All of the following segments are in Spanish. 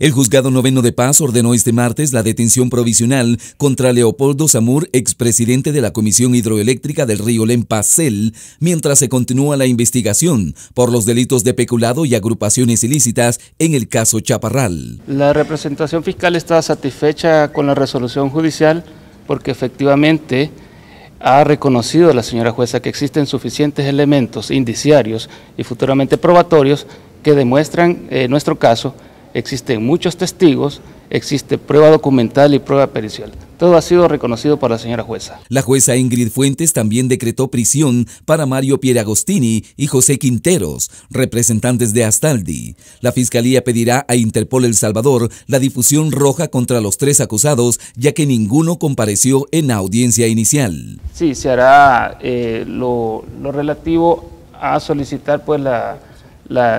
El juzgado noveno de paz ordenó este martes la detención provisional contra Leopoldo Zamur, expresidente de la Comisión Hidroeléctrica del Río Lempacel, mientras se continúa la investigación por los delitos de peculado y agrupaciones ilícitas en el caso Chaparral. La representación fiscal está satisfecha con la resolución judicial porque efectivamente ha reconocido la señora jueza que existen suficientes elementos indiciarios y futuramente probatorios que demuestran eh, nuestro caso existen muchos testigos, existe prueba documental y prueba pericial. Todo ha sido reconocido por la señora jueza. La jueza Ingrid Fuentes también decretó prisión para Mario Pieragostini y José Quinteros, representantes de Astaldi. La fiscalía pedirá a Interpol El Salvador la difusión roja contra los tres acusados, ya que ninguno compareció en la audiencia inicial. Sí, se hará eh, lo, relativo a solicitar pues la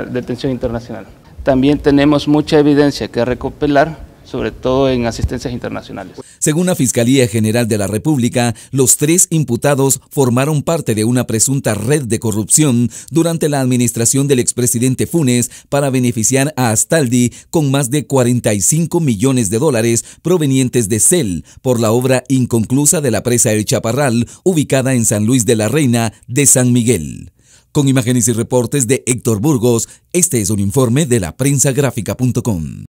detención internacional. También tenemos mucha evidencia que recopilar sobre todo en asistencias internacionales. Según la Fiscalía General de la República, los tres imputados formaron parte de una presunta red de corrupción durante la administración del expresidente Funes para beneficiar a Astaldi con más de 45 millones de dólares provenientes de CEL por la obra inconclusa de la presa El Chaparral ubicada en San Luis de la Reina de San Miguel. Con imágenes y reportes de Héctor Burgos, este es un informe de la